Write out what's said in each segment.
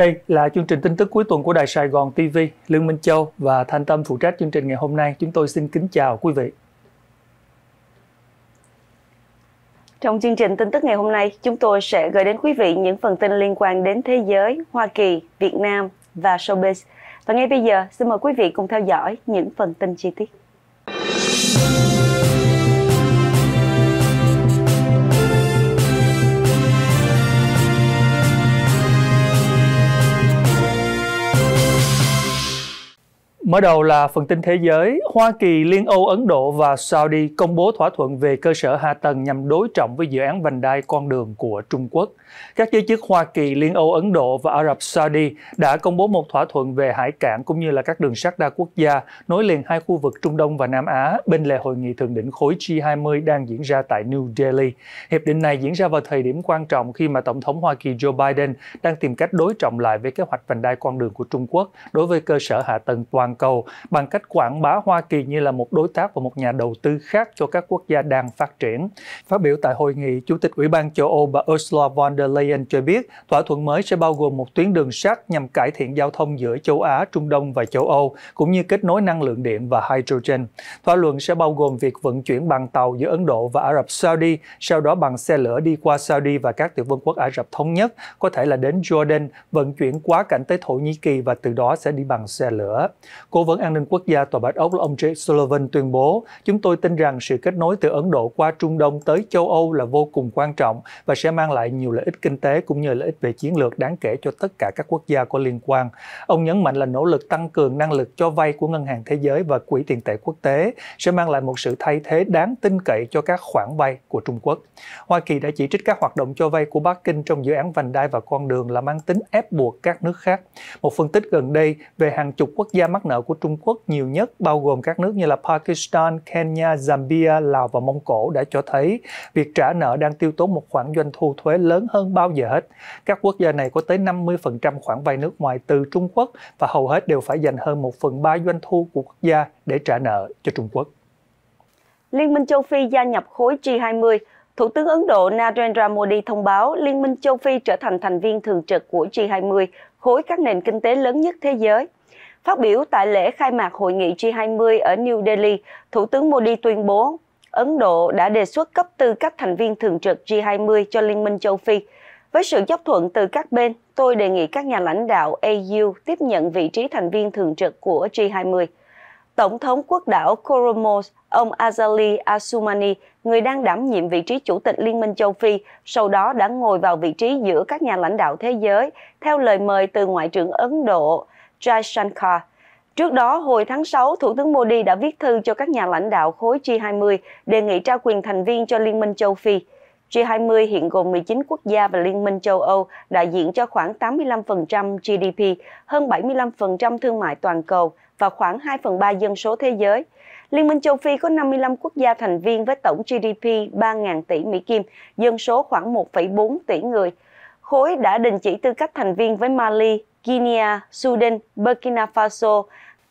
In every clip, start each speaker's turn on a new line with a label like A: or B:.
A: Đây là chương trình tin tức cuối tuần của Đài Sài Gòn TV. Lương Minh Châu và Thanh Tâm phụ trách chương trình ngày hôm nay. Chúng tôi xin kính chào quý vị.
B: Trong chương trình tin tức ngày hôm nay, chúng tôi sẽ gửi đến quý vị những phần tin liên quan đến thế giới, Hoa Kỳ, Việt Nam và showbiz. Và ngay bây giờ, xin mời quý vị cùng theo dõi những phần tin chi tiết.
A: Mở đầu là phần tin thế giới, Hoa Kỳ, Liên Âu, Ấn Độ và Saudi công bố thỏa thuận về cơ sở hạ tầng nhằm đối trọng với dự án vành đai con đường của Trung Quốc. Các giới chức Hoa Kỳ, Liên Âu, Ấn Độ và Ả Rập Saudi đã công bố một thỏa thuận về hải cảng cũng như là các đường sắt đa quốc gia nối liền hai khu vực Trung Đông và Nam Á bên lề hội nghị thượng đỉnh khối G20 đang diễn ra tại New Delhi. Hiệp định này diễn ra vào thời điểm quan trọng khi mà Tổng thống Hoa Kỳ Joe Biden đang tìm cách đối trọng lại với kế hoạch vành đai con đường của Trung Quốc đối với cơ sở hạ tầng toàn cầu bằng cách quảng bá Hoa Kỳ như là một đối tác và một nhà đầu tư khác cho các quốc gia đang phát triển. Phát biểu tại hội nghị, Chủ tịch Ủy ban châu Âu bà Ursula von der Leyen cho biết thỏa thuận mới sẽ bao gồm một tuyến đường sắt nhằm cải thiện giao thông giữa châu Á, Trung Đông và châu Âu, cũng như kết nối năng lượng điện và hydrogen. Thỏa luận sẽ bao gồm việc vận chuyển bằng tàu giữa Ấn Độ và Ả Rập Saudi, sau đó bằng xe lửa đi qua Saudi và các tiểu vương quốc Ả Rập Thống Nhất, có thể là đến Jordan, vận chuyển quá cảnh tới Thổ Nhĩ Kỳ và từ đó sẽ đi bằng xe lửa. Cố vấn an ninh quốc gia Tòa Bạch Ốc là ông Jake Sullivan tuyên bố, chúng tôi tin rằng sự kết nối từ Ấn Độ qua Trung Đông tới châu Âu là vô cùng quan trọng và sẽ mang lại nhiều lợi ích kinh tế cũng như lợi ích về chiến lược đáng kể cho tất cả các quốc gia có liên quan. Ông nhấn mạnh là nỗ lực tăng cường năng lực cho vay của Ngân hàng Thế giới và Quỹ tiền tệ quốc tế sẽ mang lại một sự thay thế đáng tin cậy cho các khoản vay của Trung Quốc. Hoa Kỳ đã chỉ trích các hoạt động cho vay của Bắc Kinh trong dự án vành đai và con đường là mang tính ép buộc các nước khác. Một phân tích gần đây về hàng chục quốc gia mắc nợ của Trung Quốc nhiều nhất, bao gồm các nước như là Pakistan, Kenya, Zambia, Lào và Mông Cổ đã cho thấy việc trả nợ đang tiêu tốn một khoản doanh thu thuế lớn hơn bao giờ hết. Các quốc gia này có tới 50% khoản vay nước ngoài từ Trung Quốc và hầu hết đều phải dành hơn 1 phần 3 doanh thu của quốc gia để trả nợ cho Trung Quốc.
B: Liên minh châu Phi gia nhập khối G20 Thủ tướng Ấn Độ Narendra Modi thông báo Liên minh châu Phi trở thành thành viên thường trực của G20, khối các nền kinh tế lớn nhất thế giới. Phát biểu tại lễ khai mạc hội nghị G20 ở New Delhi, Thủ tướng Modi tuyên bố Ấn Độ đã đề xuất cấp tư cách thành viên thường trực G20 cho Liên minh châu Phi. Với sự chấp thuận từ các bên, tôi đề nghị các nhà lãnh đạo AU tiếp nhận vị trí thành viên thường trực của G20. Tổng thống quốc đảo Koromos, ông Azali Asumani, người đang đảm nhiệm vị trí chủ tịch Liên minh châu Phi, sau đó đã ngồi vào vị trí giữa các nhà lãnh đạo thế giới theo lời mời từ Ngoại trưởng Ấn Độ Jai Shankar. Trước đó, hồi tháng 6, Thủ tướng Modi đã viết thư cho các nhà lãnh đạo khối G20 đề nghị trao quyền thành viên cho Liên minh châu Phi. G20 hiện gồm 19 quốc gia và Liên minh châu Âu đại diện cho khoảng 85% GDP, hơn 75% thương mại toàn cầu và khoảng 2 phần 3 dân số thế giới. Liên minh châu Phi có 55 quốc gia thành viên với tổng GDP 3.000 tỷ Mỹ Kim, dân số khoảng 1,4 tỷ người. Khối đã đình chỉ tư cách thành viên với Mali, Guinea, Sudan, Burkina Faso,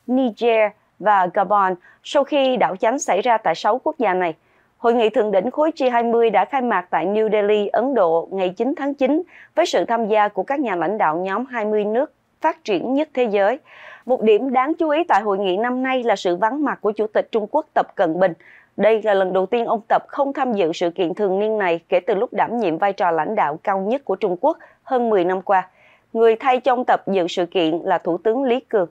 B: Niger và Gabon sau khi đảo chánh xảy ra tại 6 quốc gia này. Hội nghị thượng đỉnh khối G20 đã khai mạc tại New Delhi, Ấn Độ ngày 9 tháng 9 với sự tham gia của các nhà lãnh đạo nhóm 20 nước phát triển nhất thế giới. Một điểm đáng chú ý tại hội nghị năm nay là sự vắng mặt của Chủ tịch Trung Quốc Tập Cận Bình. Đây là lần đầu tiên ông Tập không tham dự sự kiện thường niên này kể từ lúc đảm nhiệm vai trò lãnh đạo cao nhất của Trung Quốc hơn 10 năm qua. Người thay trong tập dự sự kiện là Thủ tướng Lý Cường.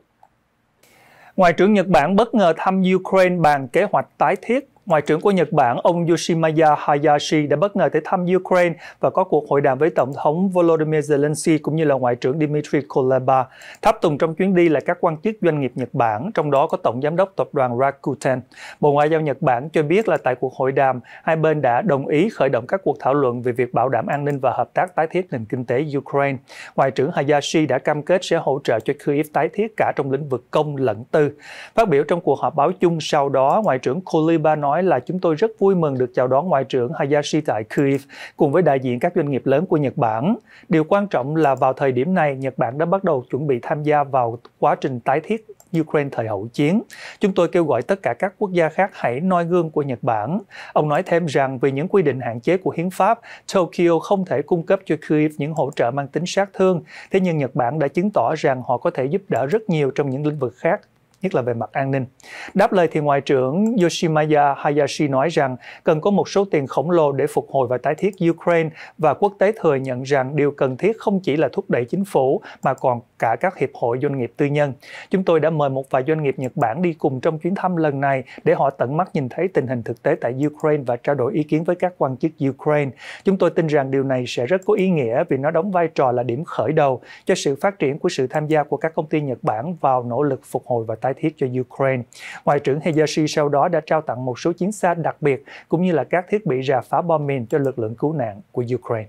A: Ngoại trưởng Nhật Bản bất ngờ thăm Ukraine bàn kế hoạch tái thiết Ngoại trưởng của Nhật Bản ông Yoshimaya Hayashi đã bất ngờ tới thăm Ukraine và có cuộc hội đàm với Tổng thống Volodymyr Zelensky cũng như là Ngoại trưởng Dmitry Kuleba. Tháp tùng trong chuyến đi là các quan chức doanh nghiệp Nhật Bản, trong đó có Tổng Giám đốc Tập đoàn Rakuten. Bộ Ngoại giao Nhật Bản cho biết là tại cuộc hội đàm, hai bên đã đồng ý khởi động các cuộc thảo luận về việc bảo đảm an ninh và hợp tác tái thiết nền kinh tế Ukraine. Ngoại trưởng Hayashi đã cam kết sẽ hỗ trợ cho Kyiv tái thiết cả trong lĩnh vực công lẫn tư. Phát biểu trong cuộc họp báo chung sau đó, Ngoại trưởng Kuleba nói nói là chúng tôi rất vui mừng được chào đón Ngoại trưởng Hayashi tại Kyiv cùng với đại diện các doanh nghiệp lớn của Nhật Bản. Điều quan trọng là vào thời điểm này, Nhật Bản đã bắt đầu chuẩn bị tham gia vào quá trình tái thiết Ukraine thời hậu chiến. Chúng tôi kêu gọi tất cả các quốc gia khác hãy noi gương của Nhật Bản. Ông nói thêm rằng vì những quy định hạn chế của hiến pháp, Tokyo không thể cung cấp cho Kyiv những hỗ trợ mang tính sát thương. Thế nhưng Nhật Bản đã chứng tỏ rằng họ có thể giúp đỡ rất nhiều trong những lĩnh vực khác nhất là về mặt an ninh. Đáp lời thì Ngoại trưởng Yoshimaya Hayashi nói rằng cần có một số tiền khổng lồ để phục hồi và tái thiết Ukraine và quốc tế thừa nhận rằng điều cần thiết không chỉ là thúc đẩy chính phủ mà còn cả các hiệp hội doanh nghiệp tư nhân. Chúng tôi đã mời một vài doanh nghiệp Nhật Bản đi cùng trong chuyến thăm lần này để họ tận mắt nhìn thấy tình hình thực tế tại Ukraine và trao đổi ý kiến với các quan chức Ukraine. Chúng tôi tin rằng điều này sẽ rất có ý nghĩa vì nó đóng vai trò là điểm khởi đầu cho sự phát triển của sự tham gia của các công ty Nhật Bản vào nỗ lực phục hồi và tái tái thiết cho Ukraine. Ngoại trưởng Hayashi sau đó đã trao tặng một số chiến xa đặc biệt cũng như là các thiết bị rà phá bom mìn cho lực lượng cứu nạn của Ukraine.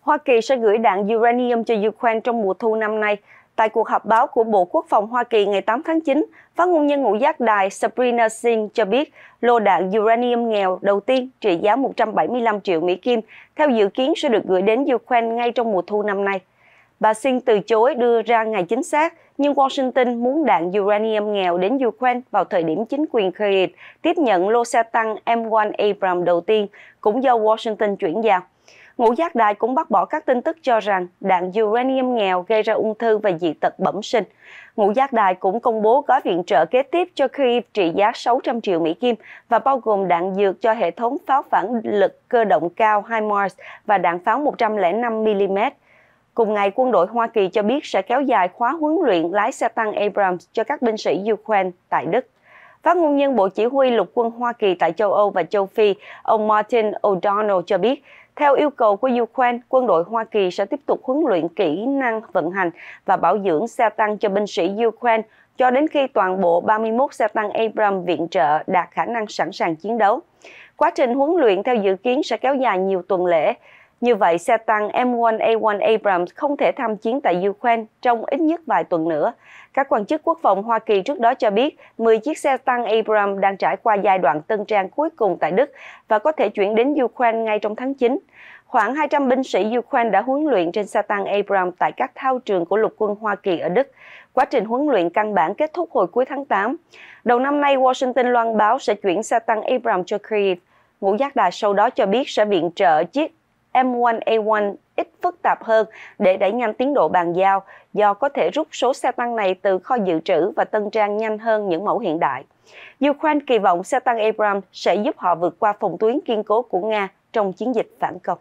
B: Hoa Kỳ sẽ gửi đạn uranium cho Ukraine trong mùa thu năm nay. Tại cuộc họp báo của Bộ Quốc phòng Hoa Kỳ ngày 8 tháng 9, phát ngôn nhân ngũ giác đài Sabrina Singh cho biết lô đạn uranium nghèo đầu tiên trị giá 175 triệu Mỹ Kim, theo dự kiến sẽ được gửi đến Ukraine ngay trong mùa thu năm nay. Bà Singh từ chối đưa ra ngày chính xác nhưng Washington muốn đạn uranium nghèo đến Ukraine vào thời điểm chính quyền Kyiv tiếp nhận lô xe tăng M1 Abrams đầu tiên, cũng do Washington chuyển giao. Ngũ giác đài cũng bác bỏ các tin tức cho rằng đạn uranium nghèo gây ra ung thư và dị tật bẩm sinh. Ngũ giác đài cũng công bố gói viện trợ kế tiếp cho Kyiv trị giá 600 triệu Mỹ Kim và bao gồm đạn dược cho hệ thống pháo phản lực cơ động cao HIMARS và đạn pháo 105mm. Cùng ngày, quân đội Hoa Kỳ cho biết sẽ kéo dài khóa huấn luyện lái xe tăng Abrams cho các binh sĩ Ukraine tại Đức. Phát ngôn nhân Bộ Chỉ huy Lục quân Hoa Kỳ tại châu Âu và châu Phi, ông Martin O'Donnell cho biết, theo yêu cầu của Ukraine, quân đội Hoa Kỳ sẽ tiếp tục huấn luyện kỹ năng vận hành và bảo dưỡng xe tăng cho binh sĩ Ukraine cho đến khi toàn bộ 31 xe tăng Abrams viện trợ đạt khả năng sẵn sàng chiến đấu. Quá trình huấn luyện theo dự kiến sẽ kéo dài nhiều tuần lễ. Như vậy, xe tăng M1A1 Abrams không thể tham chiến tại Ukraine trong ít nhất vài tuần nữa. Các quan chức quốc phòng Hoa Kỳ trước đó cho biết 10 chiếc xe tăng Abrams đang trải qua giai đoạn tân trang cuối cùng tại Đức và có thể chuyển đến Ukraine ngay trong tháng 9. Khoảng 200 binh sĩ Ukraine đã huấn luyện trên xe tăng Abrams tại các thao trường của lục quân Hoa Kỳ ở Đức. Quá trình huấn luyện căn bản kết thúc hồi cuối tháng 8. Đầu năm nay, Washington loan báo sẽ chuyển xe tăng Abrams cho Kyiv. Ngũ giác đài sau đó cho biết sẽ viện trợ chiếc M1A1 ít phức tạp hơn để đẩy nhanh tiến độ bàn giao do có thể rút số xe tăng này từ kho dự trữ và tân trang nhanh hơn những mẫu hiện đại. Ukraine kỳ vọng xe tăng Abrams sẽ giúp họ vượt qua phòng tuyến kiên cố của Nga trong chiến dịch phản công.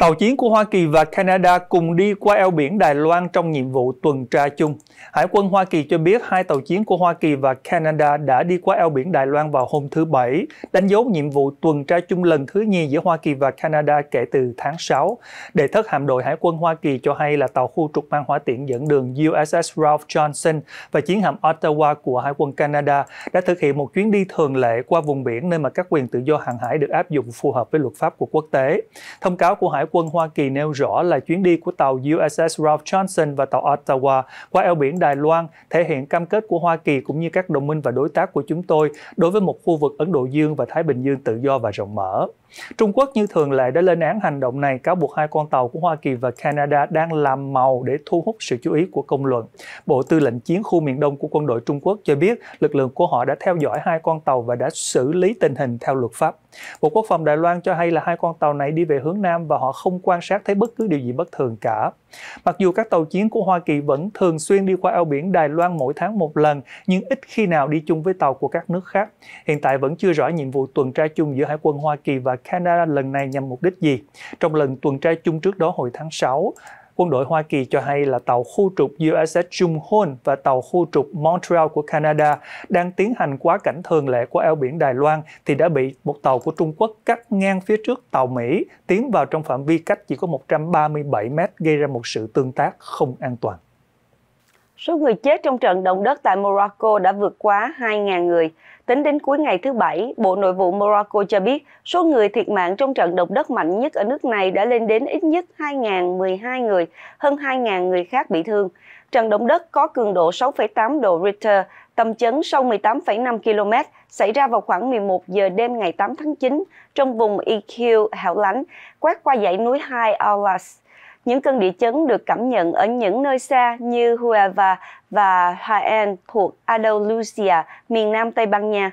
A: Tàu chiến của Hoa Kỳ và Canada cùng đi qua eo biển Đài Loan trong nhiệm vụ tuần tra chung. Hải quân Hoa Kỳ cho biết hai tàu chiến của Hoa Kỳ và Canada đã đi qua eo biển Đài Loan vào hôm thứ Bảy, đánh dấu nhiệm vụ tuần tra chung lần thứ nhì giữa Hoa Kỳ và Canada kể từ tháng 6. Đề thất hạm đội Hải quân Hoa Kỳ cho hay là tàu khu trục mang hỏa tiễn dẫn đường USS Ralph Johnson và chiến hạm Ottawa của Hải quân Canada đã thực hiện một chuyến đi thường lệ qua vùng biển nơi mà các quyền tự do hàng hải được áp dụng phù hợp với luật pháp của quốc tế. Thông cáo của Hải quân Hoa Kỳ nêu rõ là chuyến đi của tàu USS Ralph Johnson và tàu Ottawa qua eo biển Đài Loan thể hiện cam kết của Hoa Kỳ cũng như các đồng minh và đối tác của chúng tôi đối với một khu vực Ấn Độ Dương và Thái Bình Dương tự do và rộng mở. Trung Quốc như thường lệ đã lên án hành động này cáo buộc hai con tàu của Hoa Kỳ và Canada đang làm màu để thu hút sự chú ý của công luận. Bộ Tư lệnh Chiến khu miền Đông của quân đội Trung Quốc cho biết lực lượng của họ đã theo dõi hai con tàu và đã xử lý tình hình theo luật pháp. Bộ Quốc phòng Đài Loan cho hay là hai con tàu này đi về hướng Nam và họ không quan sát thấy bất cứ điều gì bất thường cả. Mặc dù các tàu chiến của Hoa Kỳ vẫn thường xuyên đi qua eo biển Đài Loan mỗi tháng một lần, nhưng ít khi nào đi chung với tàu của các nước khác. Hiện tại vẫn chưa rõ nhiệm vụ tuần tra chung giữa Hải quân Hoa Kỳ và Canada lần này nhằm mục đích gì. Trong lần tuần tra chung trước đó hồi tháng 6, Quân đội Hoa Kỳ cho hay là tàu khu trục USS Jumhon và tàu khu trục Montreal của Canada đang tiến hành quá cảnh thường lệ của eo biển Đài Loan thì đã bị một tàu của Trung Quốc cắt ngang phía trước tàu Mỹ tiến vào trong phạm vi cách chỉ có 137 mét gây ra một sự tương tác không an toàn.
B: Số người chết trong trận động đất tại Morocco đã vượt quá 2.000 người. Tính đến cuối ngày thứ Bảy, Bộ Nội vụ Morocco cho biết số người thiệt mạng trong trận động đất mạnh nhất ở nước này đã lên đến ít nhất 2.012 người, hơn 2.000 người khác bị thương. Trận động đất có cường độ 6,8 độ Richter, tầm chấn sâu 18,5 km, xảy ra vào khoảng 11 giờ đêm ngày 8 tháng 9 trong vùng EQ hẻo lánh, quét qua dãy núi High Atlas. Những cơn địa chấn được cảm nhận ở những nơi xa như Huelva và Jaén thuộc Andalusia, miền nam Tây Ban Nha.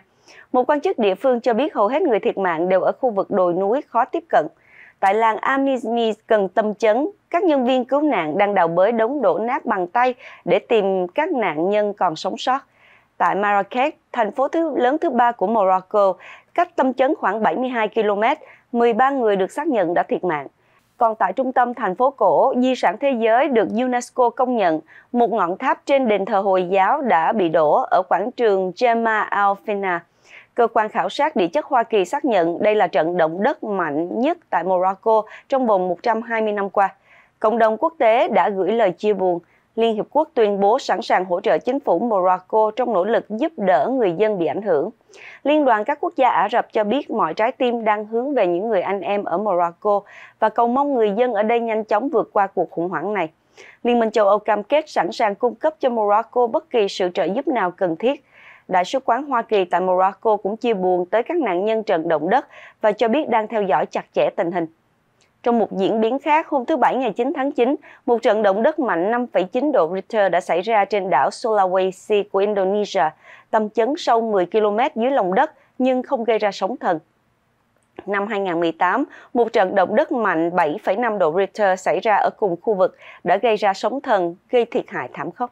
B: Một quan chức địa phương cho biết hầu hết người thiệt mạng đều ở khu vực đồi núi khó tiếp cận. Tại làng Amizmi cần tâm chấn, các nhân viên cứu nạn đang đào bới đống đổ nát bằng tay để tìm các nạn nhân còn sống sót. Tại Marrakech, thành phố thứ lớn thứ ba của Morocco, cách tâm chấn khoảng 72 km, 13 người được xác nhận đã thiệt mạng. Còn tại trung tâm thành phố cổ, di sản thế giới được UNESCO công nhận, một ngọn tháp trên đền thờ Hồi giáo đã bị đổ ở quảng trường Jema Alfina. Cơ quan khảo sát địa chất Hoa Kỳ xác nhận đây là trận động đất mạnh nhất tại Morocco trong vòng 120 năm qua. Cộng đồng quốc tế đã gửi lời chia buồn Liên Hiệp Quốc tuyên bố sẵn sàng hỗ trợ chính phủ Morocco trong nỗ lực giúp đỡ người dân bị ảnh hưởng. Liên đoàn các quốc gia Ả Rập cho biết mọi trái tim đang hướng về những người anh em ở Morocco và cầu mong người dân ở đây nhanh chóng vượt qua cuộc khủng hoảng này. Liên minh châu Âu cam kết sẵn sàng cung cấp cho Morocco bất kỳ sự trợ giúp nào cần thiết. Đại sứ quán Hoa Kỳ tại Morocco cũng chia buồn tới các nạn nhân trận động đất và cho biết đang theo dõi chặt chẽ tình hình. Trong một diễn biến khác, hôm thứ Bảy ngày 9 tháng 9, một trận động đất mạnh 5,9 độ Richter đã xảy ra trên đảo Sulawesi của Indonesia, tầm chấn sâu 10 km dưới lòng đất nhưng không gây ra sóng thần. Năm 2018, một trận động đất mạnh 7,5 độ Richter xảy ra ở cùng khu vực đã gây ra sóng thần, gây thiệt hại thảm khốc.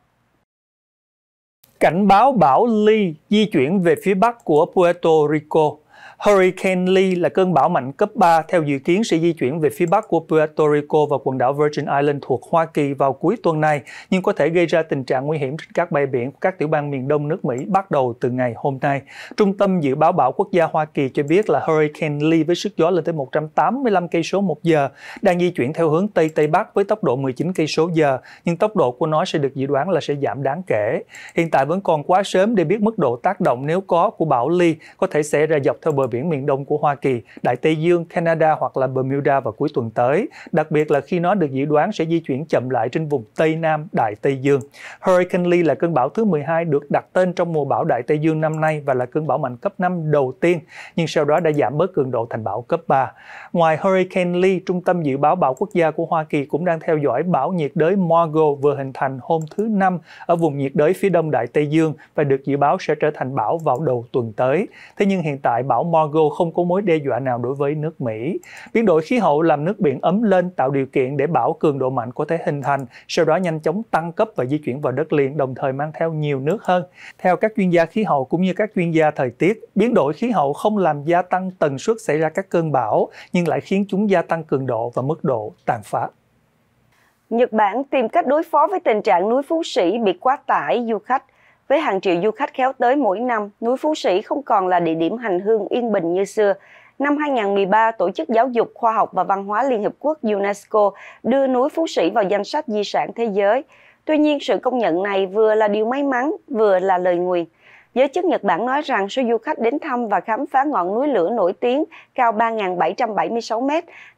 A: Cảnh báo bão Lee di chuyển về phía bắc của Puerto Rico Hurricane Lee là cơn bão mạnh cấp 3 theo dự kiến sẽ di chuyển về phía bắc của Puerto Rico và quần đảo Virgin Islands thuộc Hoa Kỳ vào cuối tuần này, nhưng có thể gây ra tình trạng nguy hiểm trên các bãi biển của các tiểu bang miền đông nước Mỹ bắt đầu từ ngày hôm nay. Trung tâm dự báo bão quốc gia Hoa Kỳ cho biết là Hurricane Lee với sức gió lên tới 185 cây số một giờ đang di chuyển theo hướng tây tây bắc với tốc độ 19 cây số giờ, nhưng tốc độ của nó sẽ được dự đoán là sẽ giảm đáng kể. Hiện tại vẫn còn quá sớm để biết mức độ tác động nếu có của bão Lee có thể xảy ra dọc theo bờ biển miền đông của Hoa Kỳ, Đại Tây Dương, Canada hoặc là Bermuda vào cuối tuần tới, đặc biệt là khi nó được dự đoán sẽ di chuyển chậm lại trên vùng Tây Nam Đại Tây Dương. Hurricane Lee là cơn bão thứ 12 được đặt tên trong mùa bão Đại Tây Dương năm nay và là cơn bão mạnh cấp 5 đầu tiên, nhưng sau đó đã giảm bớt cường độ thành bão cấp 3. Ngoài Hurricane Lee, Trung tâm Dự báo Bão Quốc gia của Hoa Kỳ cũng đang theo dõi bão nhiệt đới Margo vừa hình thành hôm thứ Năm ở vùng nhiệt đới phía đông Đại Tây Dương và được dự báo sẽ trở thành bão vào đầu tuần tới. Thế nhưng hiện tại bão Marco không có mối đe dọa nào đối với nước Mỹ. Biến đổi khí hậu làm nước biển ấm lên tạo điều kiện để bão cường độ mạnh có thể hình thành, sau đó nhanh chóng tăng cấp và di chuyển vào đất liền đồng thời mang theo nhiều nước hơn. Theo các chuyên gia khí hậu cũng như các chuyên gia thời tiết, biến đổi khí hậu không làm gia tăng tần suất xảy ra các cơn bão nhưng lại khiến chúng gia tăng cường độ và mức độ tàn phá.
B: Nhật Bản tìm cách đối phó với tình trạng núi Phú Sĩ bị quá tải du khách với hàng triệu du khách khéo tới mỗi năm, núi Phú Sĩ không còn là địa điểm hành hương yên bình như xưa. Năm 2013, Tổ chức Giáo dục, Khoa học và Văn hóa Liên Hiệp Quốc UNESCO đưa núi Phú Sĩ vào danh sách di sản thế giới. Tuy nhiên, sự công nhận này vừa là điều may mắn, vừa là lời nguyền. Giới chức Nhật Bản nói rằng số du khách đến thăm và khám phá ngọn núi lửa nổi tiếng cao 3.776 m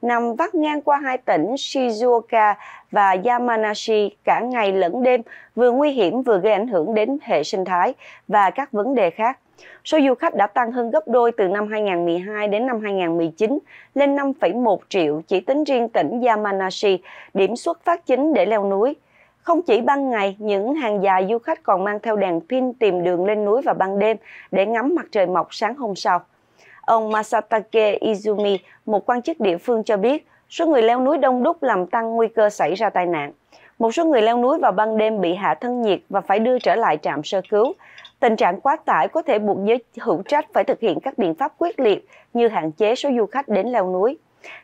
B: nằm vắt ngang qua hai tỉnh Shizuoka và Yamanashi cả ngày lẫn đêm, vừa nguy hiểm vừa gây ảnh hưởng đến hệ sinh thái và các vấn đề khác. Số du khách đã tăng hơn gấp đôi từ năm 2012 đến năm 2019, lên 5,1 triệu chỉ tính riêng tỉnh Yamanashi, điểm xuất phát chính để leo núi. Không chỉ ban ngày, những hàng dài du khách còn mang theo đèn pin tìm đường lên núi vào ban đêm để ngắm mặt trời mọc sáng hôm sau. Ông Masatake Izumi, một quan chức địa phương cho biết, số người leo núi đông đúc làm tăng nguy cơ xảy ra tai nạn. Một số người leo núi vào ban đêm bị hạ thân nhiệt và phải đưa trở lại trạm sơ cứu. Tình trạng quá tải có thể buộc giới hữu trách phải thực hiện các biện pháp quyết liệt như hạn chế số du khách đến leo núi.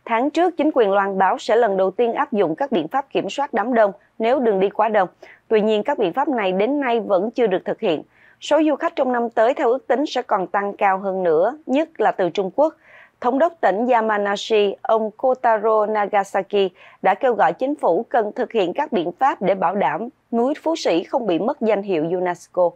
B: Tháng trước, chính quyền loan báo sẽ lần đầu tiên áp dụng các biện pháp kiểm soát đám đông nếu đường đi quá đông. Tuy nhiên, các biện pháp này đến nay vẫn chưa được thực hiện. Số du khách trong năm tới theo ước tính sẽ còn tăng cao hơn nữa, nhất là từ Trung Quốc. Thống đốc tỉnh Yamanashi, ông Kotaro Nagasaki đã kêu gọi chính phủ cần thực hiện các biện pháp để bảo đảm núi Phú Sĩ không bị mất danh hiệu UNESCO.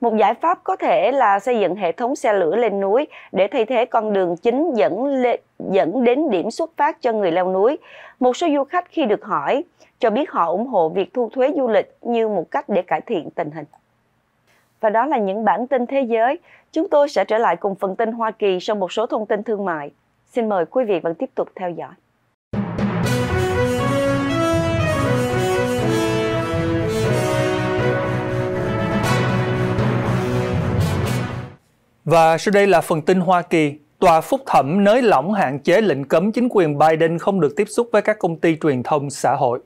B: Một giải pháp có thể là xây dựng hệ thống xe lửa lên núi để thay thế con đường chính dẫn lê, dẫn đến điểm xuất phát cho người leo núi. Một số du khách khi được hỏi cho biết họ ủng hộ việc thu thuế du lịch như một cách để cải thiện tình hình. Và đó là những bản tin thế giới. Chúng tôi sẽ trở lại cùng phần tin Hoa Kỳ sau một số thông tin thương mại. Xin mời quý vị vẫn tiếp tục theo dõi.
A: Và sau đây là phần tin Hoa Kỳ. Tòa phúc thẩm nới lỏng hạn chế lệnh cấm chính quyền Biden không được tiếp xúc với các công ty truyền thông xã hội.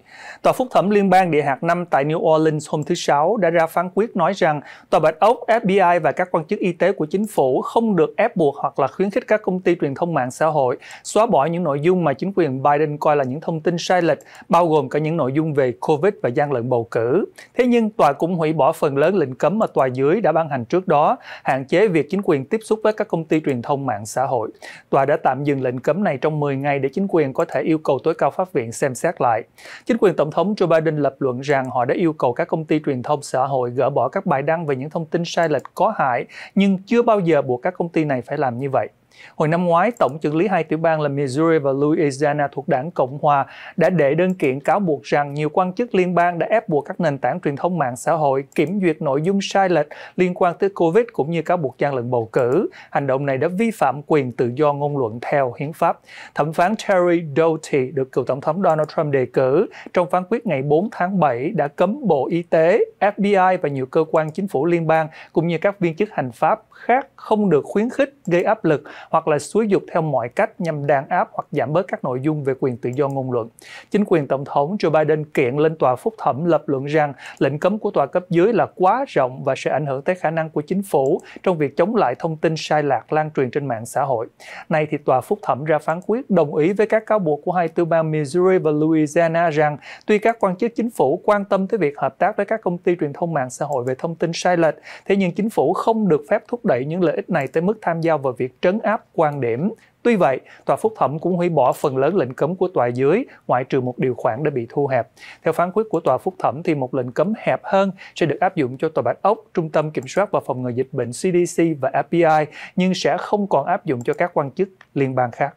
A: Tòa phúc thẩm liên bang địa hạt 5 tại New Orleans hôm thứ Sáu đã ra phán quyết nói rằng Tòa Bạch Ốc, FBI và các quan chức y tế của chính phủ không được ép buộc hoặc là khuyến khích các công ty truyền thông mạng xã hội xóa bỏ những nội dung mà chính quyền Biden coi là những thông tin sai lệch, bao gồm cả những nội dung về COVID và gian lận bầu cử. Thế nhưng, tòa cũng hủy bỏ phần lớn lệnh cấm mà tòa dưới đã ban hành trước đó, hạn chế việc chính quyền tiếp xúc với các công ty truyền thông mạng xã hội hội. Tòa đã tạm dừng lệnh cấm này trong 10 ngày để chính quyền có thể yêu cầu tối cao pháp viện xem xét lại. Chính quyền Tổng thống Joe Biden lập luận rằng họ đã yêu cầu các công ty truyền thông xã hội gỡ bỏ các bài đăng về những thông tin sai lệch có hại, nhưng chưa bao giờ buộc các công ty này phải làm như vậy. Hồi năm ngoái, Tổng trưởng lý hai tiểu bang là Missouri và Louisiana thuộc đảng Cộng Hòa đã đệ đơn kiện cáo buộc rằng nhiều quan chức liên bang đã ép buộc các nền tảng truyền thông mạng xã hội kiểm duyệt nội dung sai lệch liên quan tới COVID cũng như cáo buộc gian lận bầu cử. Hành động này đã vi phạm quyền tự do ngôn luận theo hiến pháp. Thẩm phán Terry Doty được cựu Tổng thống Donald Trump đề cử trong phán quyết ngày 4 tháng 7 đã cấm Bộ Y tế, FBI và nhiều cơ quan chính phủ liên bang cũng như các viên chức hành pháp khác không được khuyến khích gây áp lực hoặc là xúi dục theo mọi cách nhằm đàn áp hoặc giảm bớt các nội dung về quyền tự do ngôn luận. Chính quyền Tổng thống Joe Biden kiện lên tòa phúc thẩm lập luận rằng lệnh cấm của tòa cấp dưới là quá rộng và sẽ ảnh hưởng tới khả năng của chính phủ trong việc chống lại thông tin sai lạc lan truyền trên mạng xã hội. Nay thì tòa phúc thẩm ra phán quyết đồng ý với các cáo buộc của hai tư bang Missouri và Louisiana rằng tuy các quan chức chính phủ quan tâm tới việc hợp tác với các công ty truyền thông mạng xã hội về thông tin sai lệch, thế nhưng chính phủ không được phép thúc đẩy những lợi ích này tới mức tham gia vào việc trấn áp áp quan điểm. Tuy vậy, tòa phúc thẩm cũng hủy bỏ phần lớn lệnh cấm của tòa dưới, ngoại trừ một điều khoản đã bị thu hẹp. Theo phán quyết của tòa phúc thẩm thì một lệnh cấm hẹp hơn sẽ được áp dụng cho tòa Bạch Ốc, Trung tâm Kiểm soát và Phòng ngừa Dịch bệnh CDC và FBI, nhưng sẽ không còn áp dụng cho các quan chức liên bang khác.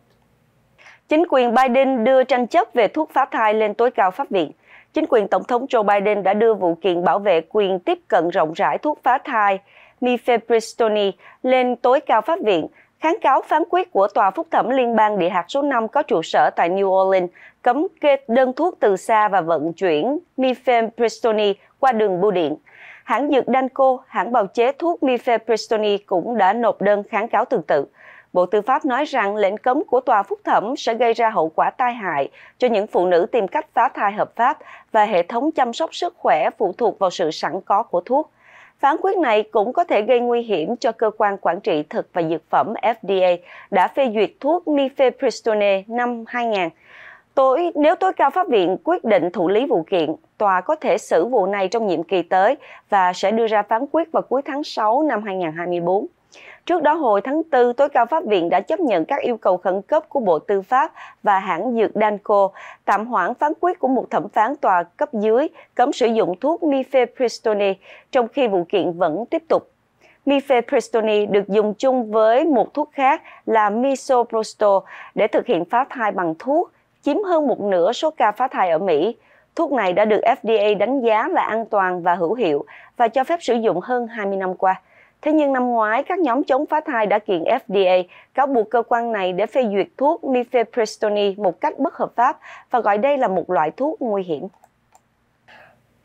B: Chính quyền Biden đưa tranh chấp về thuốc phá thai lên tối cao pháp viện. Chính quyền Tổng thống Joe Biden đã đưa vụ kiện bảo vệ quyền tiếp cận rộng rãi thuốc phá thai Mifepristone lên tối cao pháp viện – Kháng cáo phán quyết của Tòa Phúc thẩm Liên bang Địa hạt số 5 có trụ sở tại New Orleans cấm kê đơn thuốc từ xa và vận chuyển mifepristone qua đường bưu điện. Hãng dược Danco, hãng bào chế thuốc mifepristone cũng đã nộp đơn kháng cáo tương tự. Bộ Tư pháp nói rằng lệnh cấm của tòa phúc thẩm sẽ gây ra hậu quả tai hại cho những phụ nữ tìm cách phá thai hợp pháp và hệ thống chăm sóc sức khỏe phụ thuộc vào sự sẵn có của thuốc. Phán quyết này cũng có thể gây nguy hiểm cho cơ quan quản trị thực và dược phẩm FDA đã phê duyệt thuốc mifepristone năm 2000. Tối, nếu tối cao pháp viện quyết định thụ lý vụ kiện, tòa có thể xử vụ này trong nhiệm kỳ tới và sẽ đưa ra phán quyết vào cuối tháng 6 năm 2024. Trước đó hồi tháng 4, tối cao pháp viện đã chấp nhận các yêu cầu khẩn cấp của Bộ Tư pháp và hãng dược Danco tạm hoãn phán quyết của một thẩm phán tòa cấp dưới cấm sử dụng thuốc mifepristone trong khi vụ kiện vẫn tiếp tục. Mifepristone được dùng chung với một thuốc khác là misoprostol để thực hiện phá thai bằng thuốc, chiếm hơn một nửa số ca phá thai ở Mỹ. Thuốc này đã được FDA đánh giá là an toàn và hữu hiệu và cho phép sử dụng hơn 20 năm qua. Thế nhưng năm ngoái, các nhóm chống phá thai đã kiện FDA cáo buộc cơ quan này để phê duyệt thuốc mifepristone một cách bất hợp pháp và gọi đây là một loại thuốc nguy hiểm.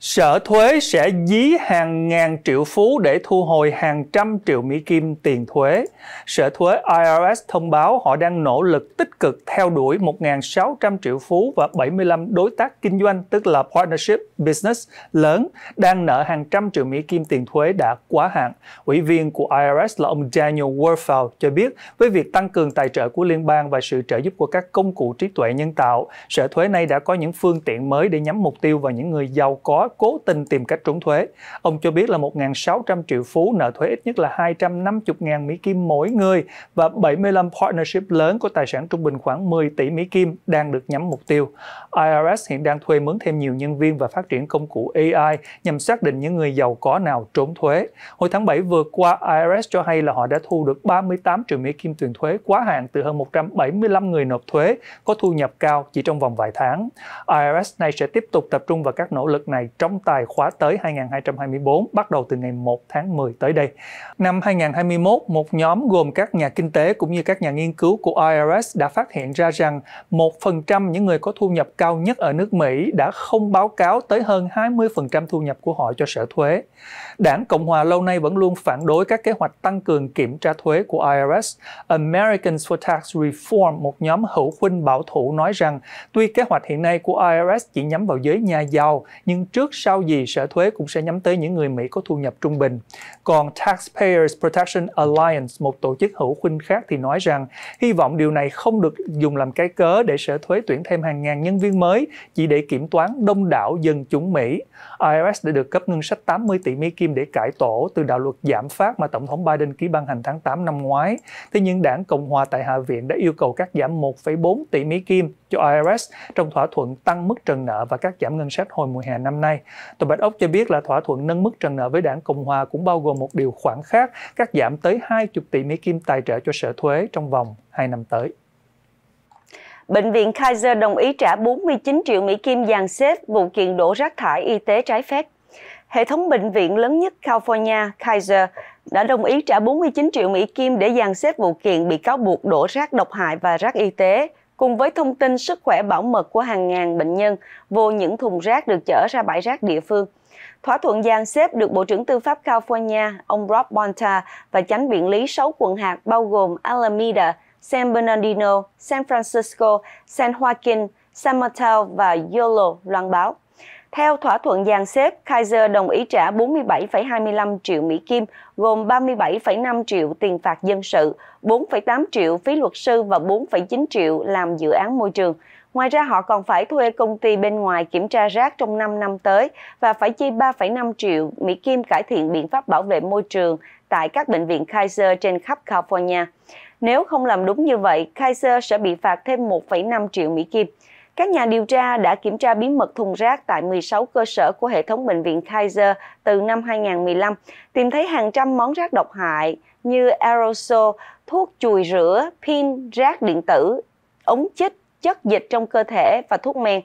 A: Sở thuế sẽ dí hàng ngàn triệu phú để thu hồi hàng trăm triệu Mỹ Kim tiền thuế. Sở thuế IRS thông báo họ đang nỗ lực tích cực theo đuổi 1.600 triệu phú và 75 đối tác kinh doanh, tức là partnership business lớn, đang nợ hàng trăm triệu Mỹ Kim tiền thuế đã quá hạn. Ủy viên của IRS là ông Daniel Werfel cho biết, với việc tăng cường tài trợ của liên bang và sự trợ giúp của các công cụ trí tuệ nhân tạo, sở thuế này đã có những phương tiện mới để nhắm mục tiêu vào những người giàu có cố tình tìm cách trốn thuế. Ông cho biết là 1.600 triệu phú nợ thuế ít nhất là 250.000 Mỹ Kim mỗi người và 75 partnership lớn có tài sản trung bình khoảng 10 tỷ Mỹ Kim đang được nhắm mục tiêu. IRS hiện đang thuê mướn thêm nhiều nhân viên và phát triển công cụ AI nhằm xác định những người giàu có nào trốn thuế. Hồi tháng 7 vừa qua, IRS cho hay là họ đã thu được 38 triệu Mỹ kim tiền thuế quá hạn từ hơn 175 người nộp thuế có thu nhập cao chỉ trong vòng vài tháng. IRS này sẽ tiếp tục tập trung vào các nỗ lực này trong tài khóa tới 2024, bắt đầu từ ngày 1 tháng 10 tới đây. Năm 2021, một nhóm gồm các nhà kinh tế cũng như các nhà nghiên cứu của IRS đã phát hiện ra rằng 1% những người có thu nhập cao cao nhất ở nước Mỹ đã không báo cáo tới hơn 20% thu nhập của họ cho sở thuế. Đảng Cộng hòa lâu nay vẫn luôn phản đối các kế hoạch tăng cường kiểm tra thuế của IRS. Americans for Tax Reform, một nhóm hữu khuynh bảo thủ nói rằng tuy kế hoạch hiện nay của IRS chỉ nhắm vào giới nhà giàu, nhưng trước sau gì sở thuế cũng sẽ nhắm tới những người Mỹ có thu nhập trung bình. Còn Taxpayers Protection Alliance, một tổ chức hữu khuynh khác thì nói rằng hy vọng điều này không được dùng làm cái cớ để sở thuế tuyển thêm hàng ngàn nhân viên viên mới chỉ để kiểm toán đông đảo dân chúng Mỹ. IRS đã được cấp ngân sách 80 tỷ Mỹ Kim để cải tổ từ đạo luật giảm phát mà Tổng thống Biden ký ban hành tháng 8 năm ngoái. Thế nhưng Đảng Cộng hòa tại Hạ viện đã yêu cầu cắt giảm 1,4 tỷ Mỹ Kim cho IRS trong thỏa thuận tăng mức trần nợ và cắt giảm ngân sách hồi mùa hè năm nay. Tòa Bạch Ốc cho biết là thỏa thuận nâng mức trần nợ với Đảng Cộng hòa cũng bao gồm một điều khoản khác, cắt giảm tới 20 tỷ Mỹ Kim tài trợ cho sở thuế trong vòng 2 năm tới.
B: Bệnh viện Kaiser đồng ý trả 49 triệu Mỹ Kim dàn xếp vụ kiện đổ rác thải y tế trái phép. Hệ thống bệnh viện lớn nhất California, Kaiser, đã đồng ý trả 49 triệu Mỹ Kim để dàn xếp vụ kiện bị cáo buộc đổ rác độc hại và rác y tế, cùng với thông tin sức khỏe bảo mật của hàng ngàn bệnh nhân vô những thùng rác được chở ra bãi rác địa phương. Thỏa thuận dàn xếp được Bộ trưởng Tư pháp California, ông Rob Bonta và chánh biện lý 6 quận hạt bao gồm Alameda, San Bernardino, San Francisco, San Joaquin, San Mateo và Yolo loan báo. Theo thỏa thuận dàn xếp, Kaiser đồng ý trả 47,25 triệu Mỹ Kim, gồm 37,5 triệu tiền phạt dân sự, 4,8 triệu phí luật sư và 4,9 triệu làm dự án môi trường. Ngoài ra họ còn phải thuê công ty bên ngoài kiểm tra rác trong 5 năm tới và phải chi 3,5 triệu Mỹ Kim cải thiện biện pháp bảo vệ môi trường tại các bệnh viện Kaiser trên khắp California. Nếu không làm đúng như vậy, Kaiser sẽ bị phạt thêm 1,5 triệu Mỹ Kim. Các nhà điều tra đã kiểm tra bí mật thùng rác tại 16 cơ sở của hệ thống bệnh viện Kaiser từ năm 2015, tìm thấy hàng trăm món rác độc hại như aerosol, thuốc chùi rửa, pin, rác điện tử, ống chích, chất dịch trong cơ thể và thuốc men.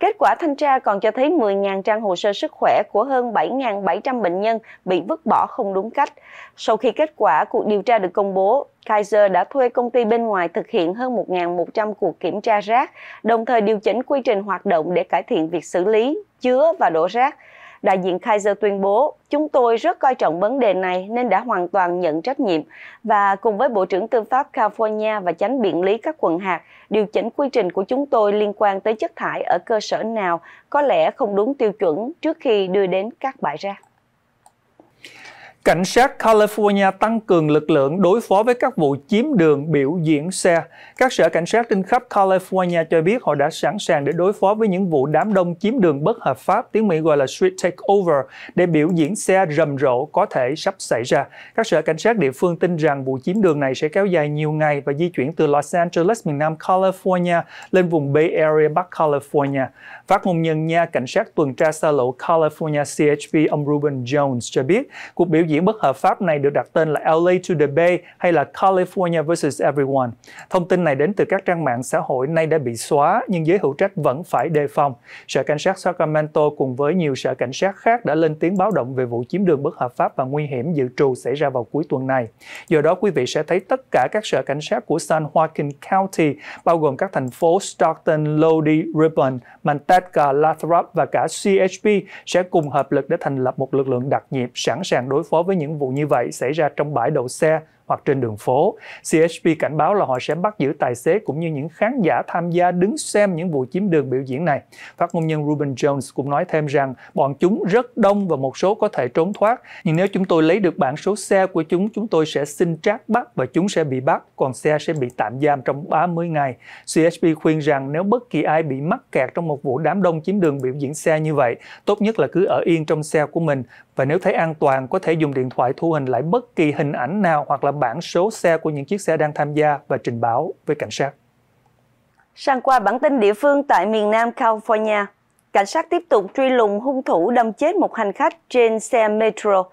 B: Kết quả thanh tra còn cho thấy 10.000 trang hồ sơ sức khỏe của hơn 7.700 bệnh nhân bị vứt bỏ không đúng cách. Sau khi kết quả cuộc điều tra được công bố, Kaiser đã thuê công ty bên ngoài thực hiện hơn 1.100 cuộc kiểm tra rác, đồng thời điều chỉnh quy trình hoạt động để cải thiện việc xử lý, chứa và đổ rác đại diện Kaiser tuyên bố, chúng tôi rất coi trọng vấn đề này nên đã hoàn toàn nhận trách nhiệm và cùng với Bộ trưởng Tư pháp California và tránh biện lý các quận hạt điều chỉnh quy trình của chúng tôi liên quan tới chất thải ở cơ sở nào có lẽ không đúng tiêu chuẩn trước khi đưa đến các bãi rác.
A: Cảnh sát California tăng cường lực lượng đối phó với các vụ chiếm đường biểu diễn xe. Các sở cảnh sát trên khắp California cho biết họ đã sẵn sàng để đối phó với những vụ đám đông chiếm đường bất hợp pháp, tiếng Mỹ gọi là street takeover, để biểu diễn xe rầm rộ có thể sắp xảy ra. Các sở cảnh sát địa phương tin rằng vụ chiếm đường này sẽ kéo dài nhiều ngày và di chuyển từ Los Angeles, miền Nam California lên vùng Bay Area, Bắc California. Phát ngôn nhân nha cảnh sát tuần tra xa lộ California CHP ông Ruben Jones cho biết cuộc biểu diễn bất hợp pháp này được đặt tên là LA to the Bay hay là California versus Everyone. Thông tin này đến từ các trang mạng xã hội nay đã bị xóa nhưng giới hữu trách vẫn phải đề phòng. Sở cảnh sát Sacramento cùng với nhiều sở cảnh sát khác đã lên tiếng báo động về vụ chiếm đường bất hợp pháp và nguy hiểm dự trù xảy ra vào cuối tuần này. Do đó quý vị sẽ thấy tất cả các sở cảnh sát của San Joaquin County bao gồm các thành phố Stockton, Lodi, Ripon, Manhattan Democrat, cả Lathrop và cả CHP sẽ cùng hợp lực để thành lập một lực lượng đặc nhiệm sẵn sàng đối phó với những vụ như vậy xảy ra trong bãi đậu xe hoặc trên đường phố. CHP cảnh báo là họ sẽ bắt giữ tài xế cũng như những khán giả tham gia đứng xem những vụ chiếm đường biểu diễn này. Phát ngôn nhân Ruben Jones cũng nói thêm rằng bọn chúng rất đông và một số có thể trốn thoát, nhưng nếu chúng tôi lấy được bản số xe của chúng, chúng tôi sẽ xin trác bắt và chúng sẽ bị bắt, còn xe sẽ bị tạm giam trong 30 ngày. CHP khuyên rằng nếu bất kỳ ai bị mắc kẹt trong một vụ đám đông chiếm đường biểu diễn xe như vậy, tốt nhất là cứ ở yên trong xe của mình và nếu thấy an toàn có thể dùng điện thoại thu hình lại bất kỳ hình ảnh nào hoặc là bảng số xe của những chiếc xe đang tham gia và trình báo với cảnh sát.
B: Sang qua bản tin địa phương tại miền Nam California, cảnh sát tiếp tục truy lùng hung thủ đâm chết một hành khách trên xe Metro.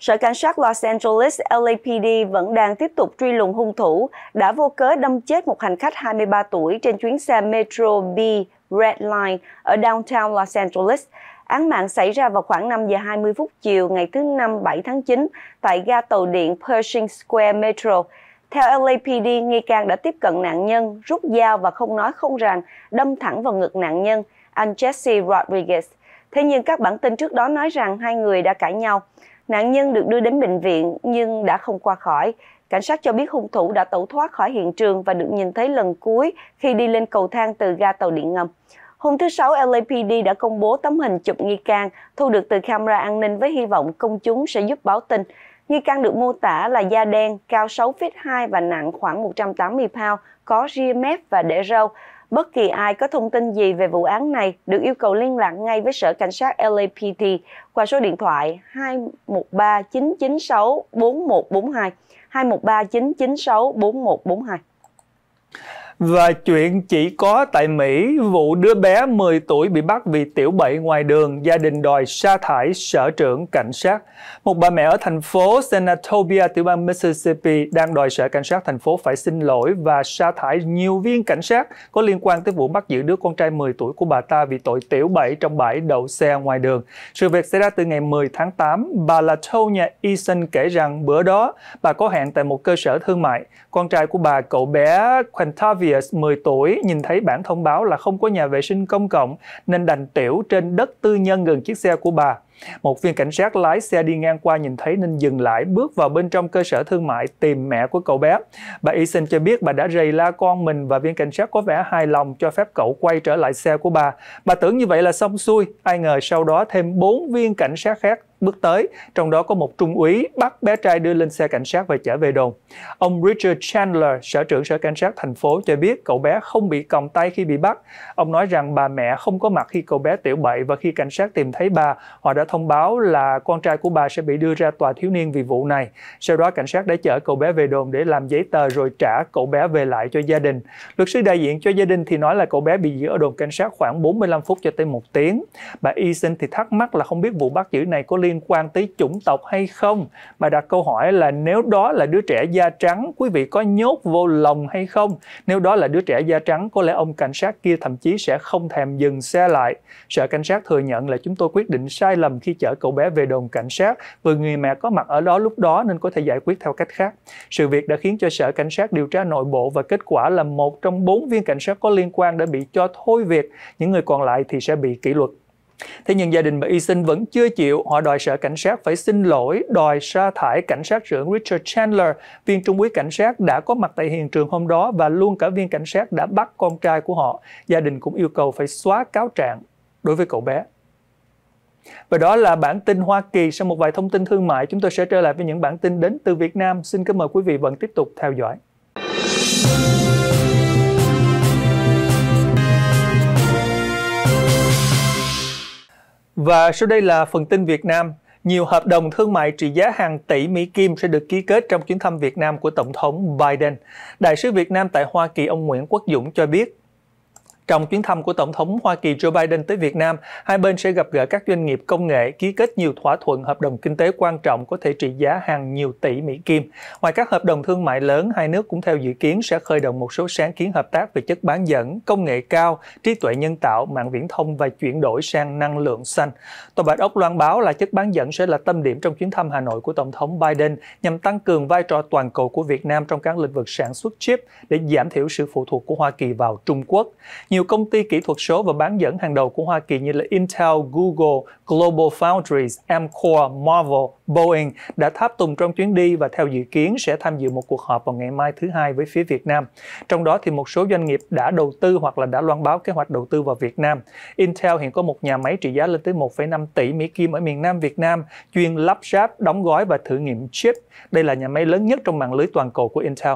B: Sở Cảnh sát Los Angeles LAPD vẫn đang tiếp tục truy lùng hung thủ đã vô cớ đâm chết một hành khách 23 tuổi trên chuyến xe Metro B Red Line ở downtown Los Angeles. Án mạng xảy ra vào khoảng 5 giờ 20 phút chiều ngày thứ Năm 7 tháng 9 tại ga tàu điện Pershing Square Metro. Theo LAPD, nghi can đã tiếp cận nạn nhân, rút dao và không nói không rằng đâm thẳng vào ngực nạn nhân, anh Jesse Rodriguez. Thế nhưng các bản tin trước đó nói rằng hai người đã cãi nhau. Nạn nhân được đưa đến bệnh viện nhưng đã không qua khỏi. Cảnh sát cho biết hung thủ đã tẩu thoát khỏi hiện trường và được nhìn thấy lần cuối khi đi lên cầu thang từ ga tàu điện ngầm. Hôm thứ Sáu, LAPD đã công bố tấm hình chụp nghi can thu được từ camera an ninh với hy vọng công chúng sẽ giúp báo tin. Nghi can được mô tả là da đen, cao 6 feet 2 và nặng khoảng 180 pound, có ria mép và để râu. Bất kỳ ai có thông tin gì về vụ án này được yêu cầu liên lạc ngay với Sở Cảnh sát LAPD qua số điện thoại 213 996 4142. 213 996 4142.
A: Và chuyện chỉ có tại Mỹ, vụ đứa bé 10 tuổi bị bắt vì tiểu bậy ngoài đường, gia đình đòi sa thải sở trưởng cảnh sát. Một bà mẹ ở thành phố Senatobia, tiểu bang Mississippi đang đòi sở cảnh sát thành phố phải xin lỗi và sa thải nhiều viên cảnh sát có liên quan tới vụ bắt giữ đứa con trai 10 tuổi của bà ta vì tội tiểu bậy trong bãi đậu xe ngoài đường. Sự việc xảy ra từ ngày 10 tháng 8, bà là Tonya Eason kể rằng bữa đó bà có hẹn tại một cơ sở thương mại. Con trai của bà, cậu bé Quantavius 10 tuổi, nhìn thấy bản thông báo là không có nhà vệ sinh công cộng nên đành tiểu trên đất tư nhân gần chiếc xe của bà. Một viên cảnh sát lái xe đi ngang qua nhìn thấy nên dừng lại, bước vào bên trong cơ sở thương mại tìm mẹ của cậu bé. Bà Eason cho biết bà đã rầy la con mình và viên cảnh sát có vẻ hài lòng cho phép cậu quay trở lại xe của bà. Bà tưởng như vậy là xong xuôi, ai ngờ sau đó thêm 4 viên cảnh sát khác bước tới, trong đó có một trung úy bắt bé trai đưa lên xe cảnh sát và chở về đồn. Ông Richard Chandler, sở trưởng sở cảnh sát thành phố cho biết cậu bé không bị còng tay khi bị bắt. Ông nói rằng bà mẹ không có mặt khi cậu bé tiểu bậy và khi cảnh sát tìm thấy bà, họ đã thông báo là con trai của bà sẽ bị đưa ra tòa thiếu niên vì vụ này. Sau đó cảnh sát đã chở cậu bé về đồn để làm giấy tờ rồi trả cậu bé về lại cho gia đình. Luật sư đại diện cho gia đình thì nói là cậu bé bị giữ ở đồn cảnh sát khoảng 45 phút cho tới một tiếng. Bà Eason thì thắc mắc là không biết vụ bắt giữ này có liên liên quan tới chủng tộc hay không? Bà đặt câu hỏi là nếu đó là đứa trẻ da trắng, quý vị có nhốt vô lòng hay không? Nếu đó là đứa trẻ da trắng, có lẽ ông cảnh sát kia thậm chí sẽ không thèm dừng xe lại. Sở cảnh sát thừa nhận là chúng tôi quyết định sai lầm khi chở cậu bé về đồn cảnh sát, vì người mẹ có mặt ở đó lúc đó nên có thể giải quyết theo cách khác. Sự việc đã khiến cho sở cảnh sát điều tra nội bộ và kết quả là một trong bốn viên cảnh sát có liên quan đã bị cho thôi việc, những người còn lại thì sẽ bị kỷ luật. Thế nhưng gia đình bà Eason vẫn chưa chịu, họ đòi sở cảnh sát phải xin lỗi, đòi sa thải cảnh sát trưởng Richard Chandler, viên trung úy cảnh sát đã có mặt tại hiện trường hôm đó và luôn cả viên cảnh sát đã bắt con trai của họ. Gia đình cũng yêu cầu phải xóa cáo trạng đối với cậu bé. Và đó là bản tin Hoa Kỳ. Sau một vài thông tin thương mại, chúng tôi sẽ trở lại với những bản tin đến từ Việt Nam. Xin kính mời quý vị vẫn tiếp tục theo dõi. Và sau đây là phần tin Việt Nam. Nhiều hợp đồng thương mại trị giá hàng tỷ Mỹ Kim sẽ được ký kết trong chuyến thăm Việt Nam của Tổng thống Biden. Đại sứ Việt Nam tại Hoa Kỳ ông Nguyễn Quốc Dũng cho biết trong chuyến thăm của Tổng thống Hoa Kỳ Joe Biden tới Việt Nam, hai bên sẽ gặp gỡ các doanh nghiệp công nghệ, ký kết nhiều thỏa thuận hợp đồng kinh tế quan trọng có thể trị giá hàng nhiều tỷ Mỹ Kim. Ngoài các hợp đồng thương mại lớn, hai nước cũng theo dự kiến sẽ khởi động một số sáng kiến hợp tác về chất bán dẫn, công nghệ cao, trí tuệ nhân tạo, mạng viễn thông và chuyển đổi sang năng lượng xanh. Tòa Bạch Ốc loan báo là chất bán dẫn sẽ là tâm điểm trong chuyến thăm Hà Nội của Tổng thống Biden nhằm tăng cường vai trò toàn cầu của Việt Nam trong các lĩnh vực sản xuất chip để giảm thiểu sự phụ thuộc của Hoa Kỳ vào Trung Quốc. Nhiều nhiều công ty kỹ thuật số và bán dẫn hàng đầu của Hoa Kỳ như là Intel, Google, Global Foundries, Amcor, Marvel, Boeing đã tháp tùng trong chuyến đi và theo dự kiến sẽ tham dự một cuộc họp vào ngày mai thứ hai với phía Việt Nam. Trong đó thì một số doanh nghiệp đã đầu tư hoặc là đã loan báo kế hoạch đầu tư vào Việt Nam. Intel hiện có một nhà máy trị giá lên tới 1,5 tỷ Mỹ Kim ở miền Nam Việt Nam, chuyên lắp ráp, đóng gói và thử nghiệm chip. Đây là nhà máy lớn nhất trong mạng lưới toàn cầu của Intel.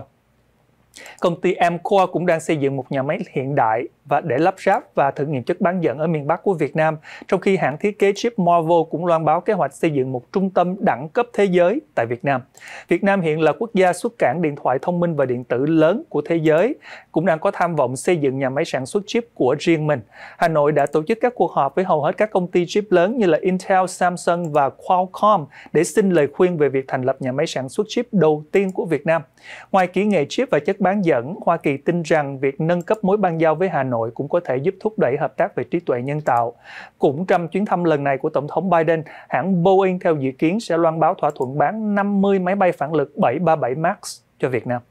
A: Công ty Amcor cũng đang xây dựng một nhà máy hiện đại và để lắp ráp và thử nghiệm chất bán dẫn ở miền Bắc của Việt Nam, trong khi hãng thiết kế chip Marvel cũng loan báo kế hoạch xây dựng một trung tâm đẳng cấp thế giới tại Việt Nam. Việt Nam hiện là quốc gia xuất cảng điện thoại thông minh và điện tử lớn của thế giới, cũng đang có tham vọng xây dựng nhà máy sản xuất chip của riêng mình. Hà Nội đã tổ chức các cuộc họp với hầu hết các công ty chip lớn như là Intel, Samsung và Qualcomm để xin lời khuyên về việc thành lập nhà máy sản xuất chip đầu tiên của Việt Nam. Ngoài kỹ nghệ chip và chất bán dẫn, Hoa Kỳ tin rằng việc nâng cấp mối ban giao với Hà Nội Nội cũng có thể giúp thúc đẩy hợp tác về trí tuệ nhân tạo. Cũng trong chuyến thăm lần này của Tổng thống Biden, hãng Boeing theo dự kiến sẽ loan báo thỏa thuận bán 50 máy bay phản lực 737 MAX cho Việt Nam.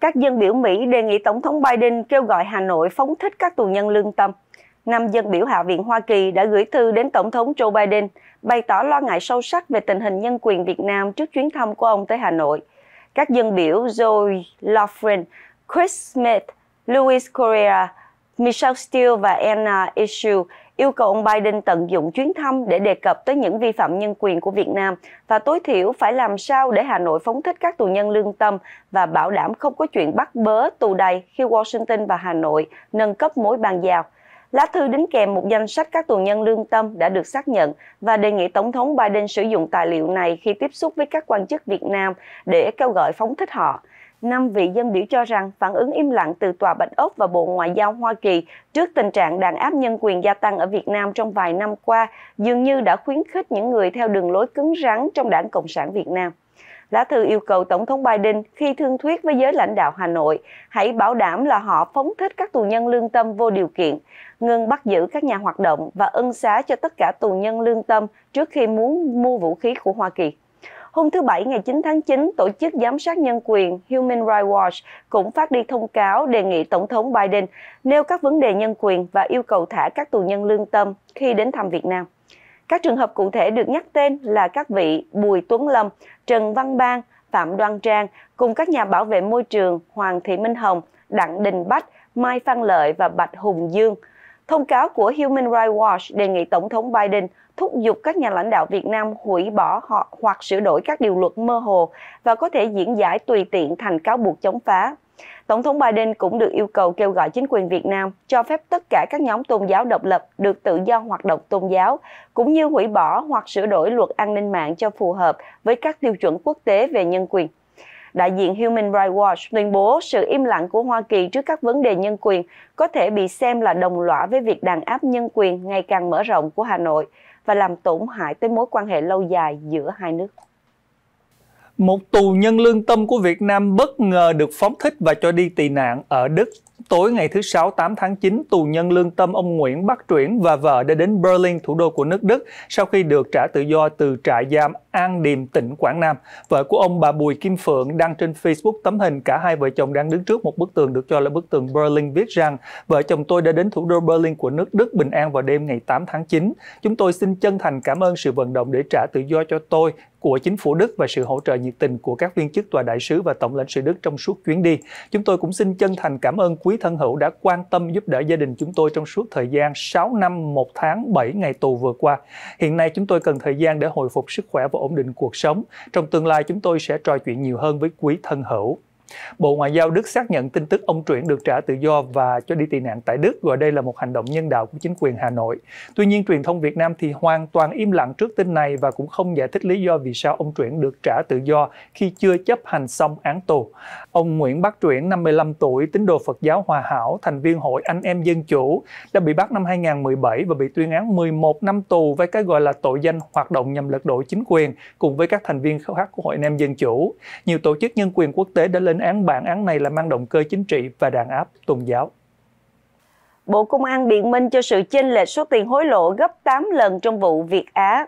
B: Các dân biểu Mỹ đề nghị Tổng thống Biden kêu gọi Hà Nội phóng thích các tù nhân lương tâm. Năm dân biểu Hạ viện Hoa Kỳ đã gửi thư đến Tổng thống Joe Biden bày tỏ lo ngại sâu sắc về tình hình nhân quyền Việt Nam trước chuyến thăm của ông tới Hà Nội. Các dân biểu Joe Lofgren, Chris Smith Luis Correa, Michelle Steele và Anna Issue yêu cầu ông Biden tận dụng chuyến thăm để đề cập tới những vi phạm nhân quyền của Việt Nam và tối thiểu phải làm sao để Hà Nội phóng thích các tù nhân lương tâm và bảo đảm không có chuyện bắt bớ tù đầy khi Washington và Hà Nội nâng cấp mối bàn giao. Lá thư đính kèm một danh sách các tù nhân lương tâm đã được xác nhận và đề nghị Tổng thống Biden sử dụng tài liệu này khi tiếp xúc với các quan chức Việt Nam để kêu gọi phóng thích họ năm vị dân biểu cho rằng phản ứng im lặng từ Tòa Bạch Ốc và Bộ Ngoại giao Hoa Kỳ trước tình trạng đàn áp nhân quyền gia tăng ở Việt Nam trong vài năm qua dường như đã khuyến khích những người theo đường lối cứng rắn trong đảng Cộng sản Việt Nam. Lá thư yêu cầu Tổng thống Biden khi thương thuyết với giới lãnh đạo Hà Nội, hãy bảo đảm là họ phóng thích các tù nhân lương tâm vô điều kiện, ngừng bắt giữ các nhà hoạt động và ân xá cho tất cả tù nhân lương tâm trước khi muốn mua vũ khí của Hoa Kỳ. Hôm thứ Bảy ngày 9 tháng 9, Tổ chức Giám sát Nhân quyền Human Rights Watch cũng phát đi thông cáo đề nghị Tổng thống Biden nêu các vấn đề nhân quyền và yêu cầu thả các tù nhân lương tâm khi đến thăm Việt Nam. Các trường hợp cụ thể được nhắc tên là các vị Bùi Tuấn Lâm, Trần Văn Bang, Phạm Đoan Trang cùng các nhà bảo vệ môi trường Hoàng Thị Minh Hồng, Đặng Đình Bách, Mai Phan Lợi và Bạch Hùng Dương – Thông cáo của Human Rights Watch đề nghị Tổng thống Biden thúc giục các nhà lãnh đạo Việt Nam hủy bỏ họ hoặc sửa đổi các điều luật mơ hồ và có thể diễn giải tùy tiện thành cáo buộc chống phá. Tổng thống Biden cũng được yêu cầu kêu gọi chính quyền Việt Nam cho phép tất cả các nhóm tôn giáo độc lập được tự do hoạt động tôn giáo, cũng như hủy bỏ hoặc sửa đổi luật an ninh mạng cho phù hợp với các tiêu chuẩn quốc tế về nhân quyền đại diện Human Rights Watch tuyên bố sự im lặng của Hoa Kỳ trước các vấn đề nhân quyền có thể bị xem là đồng lõa với việc đàn áp nhân quyền ngày càng mở rộng của Hà Nội và làm tổn hại tới mối quan hệ lâu dài giữa hai nước.
A: Một tù nhân lương tâm của Việt Nam bất ngờ được phóng thích và cho đi tị nạn ở Đức Tối ngày thứ Sáu 8 tháng 9, tù nhân lương tâm ông Nguyễn Bắc Truyển và vợ đã đến Berlin, thủ đô của nước Đức, sau khi được trả tự do từ trại giam An Điềm, tỉnh Quảng Nam. Vợ của ông bà Bùi Kim Phượng đăng trên Facebook tấm hình cả hai vợ chồng đang đứng trước một bức tường được cho là bức tường Berlin viết rằng Vợ chồng tôi đã đến thủ đô Berlin của nước Đức bình an vào đêm ngày 8 tháng 9. Chúng tôi xin chân thành cảm ơn sự vận động để trả tự do cho tôi, của chính phủ Đức và sự hỗ trợ nhiệt tình của các viên chức tòa đại sứ và tổng lãnh sự Đức trong suốt chuyến đi. Chúng tôi cũng xin chân thành cảm ơn quý quý thân hữu đã quan tâm giúp đỡ gia đình chúng tôi trong suốt thời gian 6 năm 1 tháng 7 ngày tù vừa qua. Hiện nay chúng tôi cần thời gian để hồi phục sức khỏe và ổn định cuộc sống. Trong tương lai chúng tôi sẽ trò chuyện nhiều hơn với quý thân hữu. Bộ Ngoại giao Đức xác nhận tin tức ông Truyện được trả tự do và cho đi tị nạn tại Đức, gọi đây là một hành động nhân đạo của chính quyền Hà Nội. Tuy nhiên, truyền thông Việt Nam thì hoàn toàn im lặng trước tin này và cũng không giải thích lý do vì sao ông Truyện được trả tự do khi chưa chấp hành xong án tù. Ông Nguyễn Bắc Truyện, 55 tuổi, tín đồ Phật giáo Hòa Hảo, thành viên hội Anh em Dân Chủ, đã bị bắt năm 2017 và bị tuyên án 11 năm tù với cái gọi là tội danh hoạt động nhằm lật đổ chính quyền cùng với các thành viên khác của Hội Anh em Dân Chủ. Nhiều tổ chức nhân quyền quốc tế đã lên án bản án này là mang động cơ chính trị và đàn áp tôn giáo.
B: Bộ Công an biện minh cho sự chênh lệch số tiền hối lộ gấp 8 lần trong vụ Việt Á.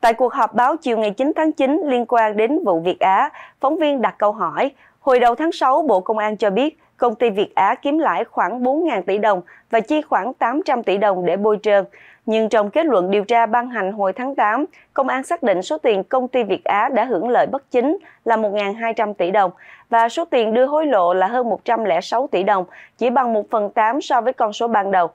B: Tại cuộc họp báo chiều ngày 9 tháng 9 liên quan đến vụ Việt Á, phóng viên đặt câu hỏi, hồi đầu tháng 6 Bộ Công an cho biết công ty Việt Á kiếm lãi khoảng 4.000 tỷ đồng và chi khoảng 800 tỷ đồng để bôi trơn nhưng trong kết luận điều tra ban hành hồi tháng 8, công an xác định số tiền công ty Việt Á đã hưởng lợi bất chính là 1.200 tỷ đồng và số tiền đưa hối lộ là hơn 106 tỷ đồng, chỉ bằng 1 phần 8 so với con số ban đầu.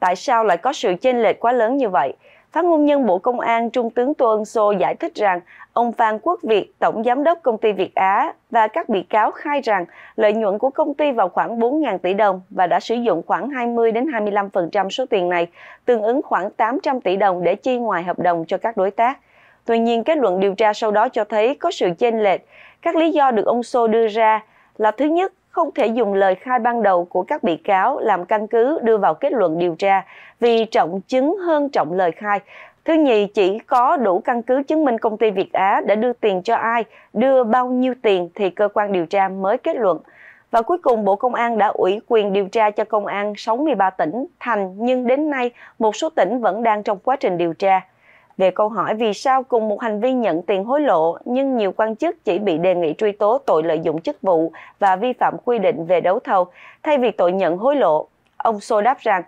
B: Tại sao lại có sự chênh lệch quá lớn như vậy? Phát ngôn nhân Bộ Công an Trung tướng Tô Ân Sô giải thích rằng ông Phan Quốc Việt, Tổng Giám đốc Công ty Việt Á và các bị cáo khai rằng lợi nhuận của công ty vào khoảng 4.000 tỷ đồng và đã sử dụng khoảng 20 đến 25% số tiền này, tương ứng khoảng 800 tỷ đồng để chi ngoài hợp đồng cho các đối tác. Tuy nhiên, kết luận điều tra sau đó cho thấy có sự chênh lệch. Các lý do được ông Sô đưa ra là thứ nhất, không thể dùng lời khai ban đầu của các bị cáo làm căn cứ đưa vào kết luận điều tra vì trọng chứng hơn trọng lời khai. Thứ nhì, chỉ có đủ căn cứ chứng minh công ty Việt Á đã đưa tiền cho ai, đưa bao nhiêu tiền thì cơ quan điều tra mới kết luận. Và cuối cùng, Bộ Công an đã ủy quyền điều tra cho Công an 63 tỉnh, thành, nhưng đến nay một số tỉnh vẫn đang trong quá trình điều tra về câu hỏi vì sao cùng một hành vi nhận tiền hối lộ nhưng nhiều quan chức chỉ bị đề nghị truy tố tội lợi dụng chức vụ và vi phạm quy định về đấu thầu thay vì tội nhận hối lộ. Ông Sô đáp rằng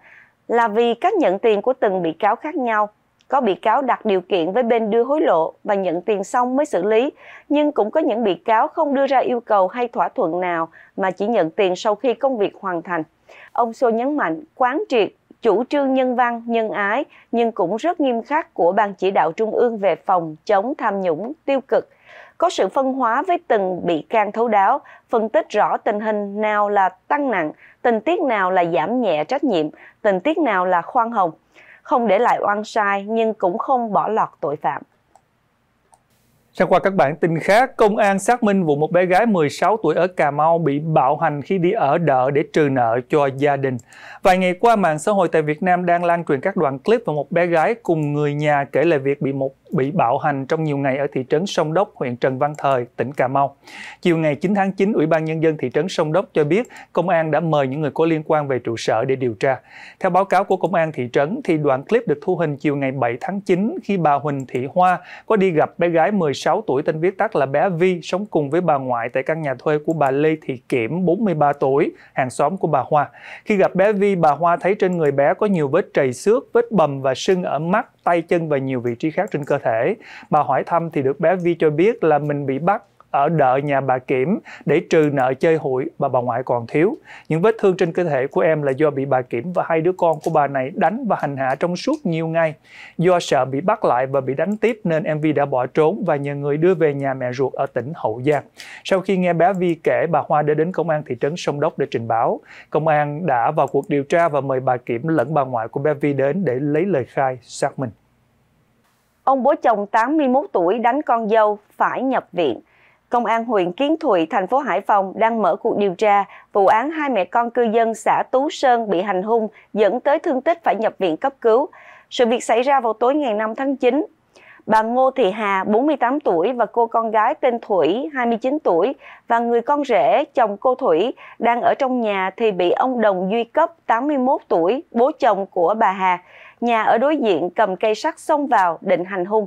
B: là vì cách nhận tiền của từng bị cáo khác nhau. Có bị cáo đặt điều kiện với bên đưa hối lộ và nhận tiền xong mới xử lý, nhưng cũng có những bị cáo không đưa ra yêu cầu hay thỏa thuận nào mà chỉ nhận tiền sau khi công việc hoàn thành. Ông Sô nhấn mạnh quán triệt chủ trương nhân văn, nhân ái nhưng cũng rất nghiêm khắc của Ban chỉ đạo Trung ương về phòng chống tham nhũng tiêu cực. Có sự phân hóa với từng bị can thấu đáo, phân tích rõ tình hình nào là tăng nặng, tình tiết nào là giảm nhẹ trách nhiệm, tình tiết nào là khoan hồng. Không để lại oan sai nhưng cũng không bỏ lọt tội phạm.
A: Sang qua các bản tin khác, công an xác minh vụ một bé gái 16 tuổi ở Cà Mau bị bạo hành khi đi ở đợ để trừ nợ cho gia đình. Vài ngày qua, mạng xã hội tại Việt Nam đang lan truyền các đoạn clip về một bé gái cùng người nhà kể lại việc bị một bị bạo hành trong nhiều ngày ở thị trấn Sông Đốc, huyện Trần Văn Thời, tỉnh Cà Mau. Chiều ngày 9 tháng 9, Ủy ban Nhân dân thị trấn Sông Đốc cho biết công an đã mời những người có liên quan về trụ sở để điều tra. Theo báo cáo của công an thị trấn, thì đoạn clip được thu hình chiều ngày 7 tháng 9 khi bà Huỳnh Thị Hoa có đi gặp bé gái 16 tuổi tên viết tắt là bé Vi sống cùng với bà ngoại tại căn nhà thuê của bà Lê Thị Kiểm, 43 tuổi, hàng xóm của bà Hoa. Khi gặp bé Vi, bà Hoa thấy trên người bé có nhiều vết trầy xước, vết bầm và sưng ở mắt tay chân và nhiều vị trí khác trên cơ thể. Bà hỏi thăm thì được bé Vi cho biết là mình bị bắt ở đợi nhà bà Kiểm để trừ nợ chơi hụi mà bà ngoại còn thiếu. Những vết thương trên cơ thể của em là do bị bà Kiểm và hai đứa con của bà này đánh và hành hạ trong suốt nhiều ngày. Do sợ bị bắt lại và bị đánh tiếp nên em Vi đã bỏ trốn và nhờ người đưa về nhà mẹ ruột ở tỉnh Hậu Giang. Sau khi nghe bé Vi kể, bà Hoa đã đến công an thị trấn Sông Đốc để trình báo. Công an đã vào cuộc điều tra và mời bà Kiểm lẫn bà ngoại của bé Vi đến để lấy lời khai xác minh.
B: Ông bố chồng 81 tuổi đánh con dâu phải nhập viện. Công an huyện Kiến Thụy, thành phố Hải Phòng đang mở cuộc điều tra vụ án hai mẹ con cư dân xã Tú Sơn bị hành hung dẫn tới thương tích phải nhập viện cấp cứu. Sự việc xảy ra vào tối ngày 5 tháng 9. Bà Ngô Thị Hà, 48 tuổi và cô con gái tên Thủy, 29 tuổi và người con rể, chồng cô Thủy, đang ở trong nhà thì bị ông Đồng Duy Cấp, 81 tuổi, bố chồng của bà Hà, nhà ở đối diện cầm cây sắt xông vào định hành hung.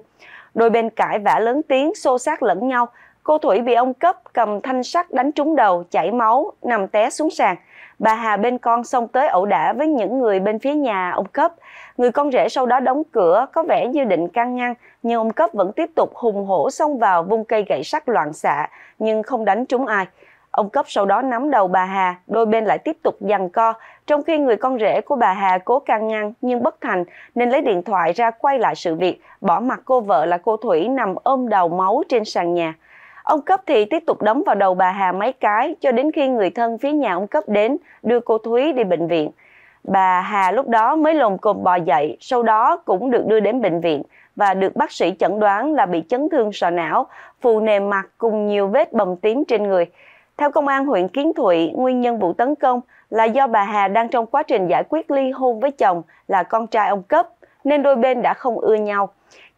B: Đôi bên cãi vã lớn tiếng, xô xát lẫn nhau, Cô Thủy bị ông cấp cầm thanh sắt đánh trúng đầu, chảy máu, nằm té xuống sàn. Bà Hà bên con xông tới ẩu đả với những người bên phía nhà ông cấp. Người con rể sau đó đóng cửa, có vẻ như định can ngăn, nhưng ông cấp vẫn tiếp tục hùng hổ xông vào vung cây gậy sắt loạn xạ, nhưng không đánh trúng ai. Ông cấp sau đó nắm đầu bà Hà, đôi bên lại tiếp tục giằng co, trong khi người con rể của bà Hà cố can ngăn nhưng bất thành nên lấy điện thoại ra quay lại sự việc, bỏ mặt cô vợ là cô Thủy nằm ôm đầu máu trên sàn nhà. Ông Cấp thì tiếp tục đấm vào đầu bà Hà mấy cái cho đến khi người thân phía nhà ông Cấp đến đưa cô Thúy đi bệnh viện. Bà Hà lúc đó mới lồm cồm bò dậy, sau đó cũng được đưa đến bệnh viện và được bác sĩ chẩn đoán là bị chấn thương sọ não, phù nề mặt cùng nhiều vết bầm tím trên người. Theo công an huyện Kiến Thụy, nguyên nhân vụ tấn công là do bà Hà đang trong quá trình giải quyết ly hôn với chồng là con trai ông Cấp, nên đôi bên đã không ưa nhau.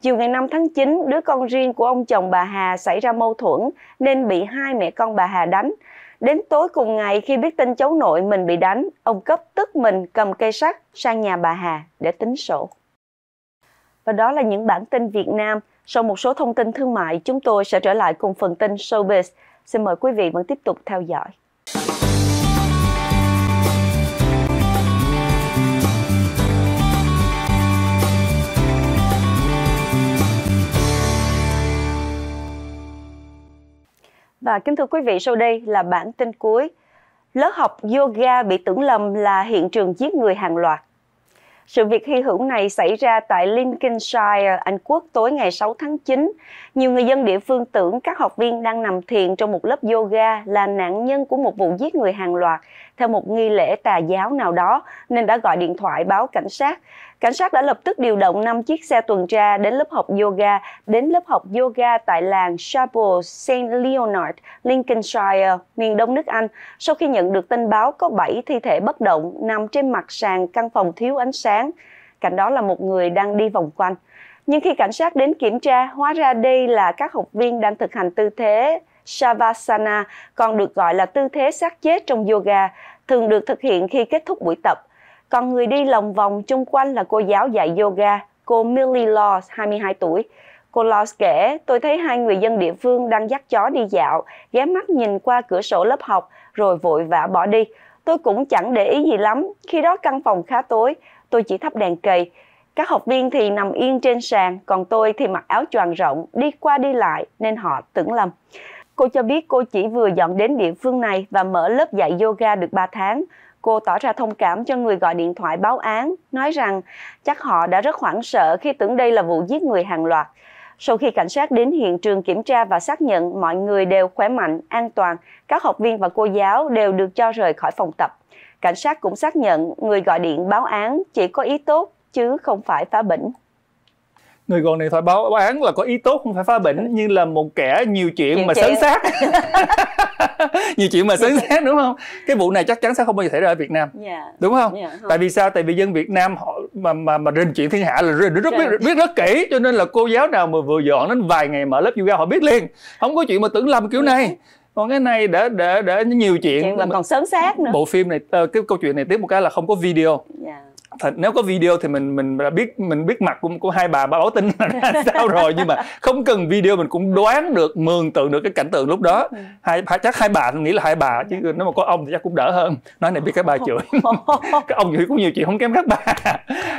B: Chiều ngày 5 tháng 9, đứa con riêng của ông chồng bà Hà xảy ra mâu thuẫn nên bị hai mẹ con bà Hà đánh. Đến tối cùng ngày khi biết tin cháu nội mình bị đánh, ông cấp tức mình cầm cây sắt sang nhà bà Hà để tính sổ. Và đó là những bản tin Việt Nam. Sau một số thông tin thương mại, chúng tôi sẽ trở lại cùng phần tin Showbiz. Xin mời quý vị vẫn tiếp tục theo dõi. Và kính thưa quý vị, sau đây là bản tin cuối. Lớp học yoga bị tưởng lầm là hiện trường giết người hàng loạt. Sự việc hy hữu này xảy ra tại Lincolnshire, Anh Quốc tối ngày 6 tháng 9. Nhiều người dân địa phương tưởng các học viên đang nằm thiền trong một lớp yoga là nạn nhân của một vụ giết người hàng loạt theo một nghi lễ tà giáo nào đó nên đã gọi điện thoại báo cảnh sát. Cảnh sát đã lập tức điều động 5 chiếc xe tuần tra đến lớp học yoga, đến lớp học yoga tại làng Chapel St. Leonard, Lincolnshire, miền đông nước Anh, sau khi nhận được tin báo có 7 thi thể bất động nằm trên mặt sàn căn phòng thiếu ánh sáng. Cạnh đó là một người đang đi vòng quanh. Nhưng khi cảnh sát đến kiểm tra, hóa ra đây là các học viên đang thực hành tư thế Shavasana, còn được gọi là tư thế xác chết trong yoga, thường được thực hiện khi kết thúc buổi tập còn người đi lòng vòng chung quanh là cô giáo dạy yoga, cô Millie Laws, 22 tuổi. Cô Laws kể, tôi thấy hai người dân địa phương đang dắt chó đi dạo, ghé mắt nhìn qua cửa sổ lớp học rồi vội vã bỏ đi. Tôi cũng chẳng để ý gì lắm, khi đó căn phòng khá tối, tôi chỉ thắp đèn kỳ. Các học viên thì nằm yên trên sàn, còn tôi thì mặc áo choàng rộng, đi qua đi lại nên họ tưởng lầm. Cô cho biết cô chỉ vừa dọn đến địa phương này và mở lớp dạy yoga được 3 tháng. Cô tỏ ra thông cảm cho người gọi điện thoại báo án, nói rằng chắc họ đã rất hoảng sợ khi tưởng đây là vụ giết người hàng loạt. Sau khi cảnh sát đến hiện trường kiểm tra và xác nhận mọi người đều khỏe mạnh, an toàn, các học viên và cô giáo đều được cho rời khỏi phòng tập. Cảnh sát cũng xác nhận người gọi điện báo án chỉ có ý tốt chứ không phải phá bỉnh
A: người gọi điện thoại báo án là có ý tốt không phải phá bệnh nhưng là một kẻ nhiều chuyện Chuyện mà sớm sấn sát nhiều chuyện mà sớm sát đúng không cái vụ này chắc chắn sẽ không bao giờ xảy ra ở Việt Nam Dạ. đúng không Dạ, tại vì sao tại vì dân Việt Nam họ mà mà mà rình chuyện thiên hạ là rình rất biết, biết rất kỹ cho nên là cô giáo nào mà vừa dọn đến vài ngày mở lớp yoga họ biết liền không có chuyện mà tưởng lầm kiểu dạ. này còn cái này đã đã đã nhiều chuyện, chuyện mà còn sớm sát nữa bộ phim này ờ, cái câu chuyện này tiếp một cái là không có video Dạ thật nếu có video thì mình mình đã biết mình biết mặt của của hai bà báo tin là sao rồi nhưng mà không cần video mình cũng đoán được mường tượng được cái cảnh tượng lúc đó ừ. hai, chắc hai bà nghĩ là hai bà chứ dạ. nếu mà có ông thì chắc cũng đỡ hơn nói này biết các bà chửi các ông chửi cũng nhiều chuyện không kém các bà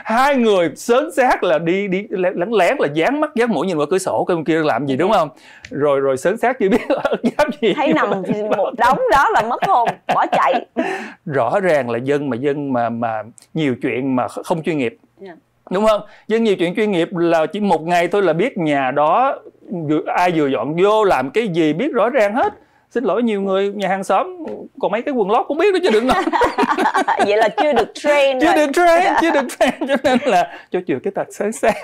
A: hai người sớm xác là đi đi lén lén là dán mắt dán mũi nhìn qua cửa sổ cái ông kia làm gì dạ. đúng không rồi rồi sớm xác chưa biết dám gì thấy nằm
B: một đống đó là mất hồn bỏ chạy
A: rõ ràng là dân mà dân mà mà nhiều chuyện chuyện mà không chuyên nghiệp yeah. Dạ. đúng không rất nhiều chuyện chuyên nghiệp là chỉ một ngày thôi là biết nhà đó ai vừa dọn vô làm cái gì biết rõ ràng hết xin lỗi nhiều người nhà hàng xóm còn mấy cái quần lót cũng biết đó chứ đừng nói vậy là chưa được train chưa rồi. được train chưa được train cho nên là cho chiều cái tật sáng sáng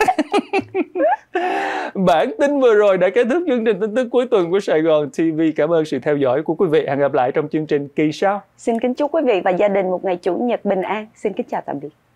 A: bản tin vừa rồi đã kết thúc chương trình tin tức cuối tuần của Sài Gòn TV cảm ơn sự theo dõi của quý vị hẹn gặp lại trong chương trình kỳ sau
B: xin kính chúc quý vị và gia đình một ngày chủ nhật bình an xin kính chào tạm biệt